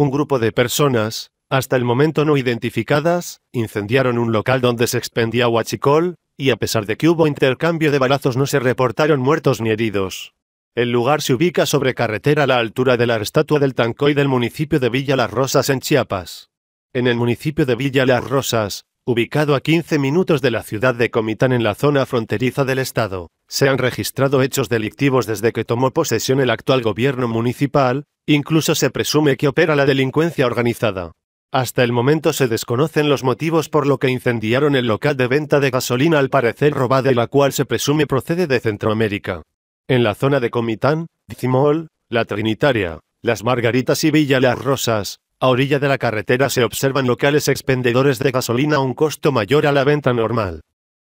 Un grupo de personas, hasta el momento no identificadas, incendiaron un local donde se expendía huachicol, y a pesar de que hubo intercambio de balazos no se reportaron muertos ni heridos. El lugar se ubica sobre carretera a la altura de la estatua del Tancoy del municipio de Villa Las Rosas en Chiapas. En el municipio de Villa Las Rosas, ubicado a 15 minutos de la ciudad de Comitán en la zona fronteriza del estado, se han registrado hechos delictivos desde que tomó posesión el actual gobierno municipal, Incluso se presume que opera la delincuencia organizada. Hasta el momento se desconocen los motivos por lo que incendiaron el local de venta de gasolina al parecer robada y la cual se presume procede de Centroamérica. En la zona de Comitán, Dicimol, La Trinitaria, Las Margaritas y Villa Las Rosas, a orilla de la carretera se observan locales expendedores de gasolina a un costo mayor a la venta normal.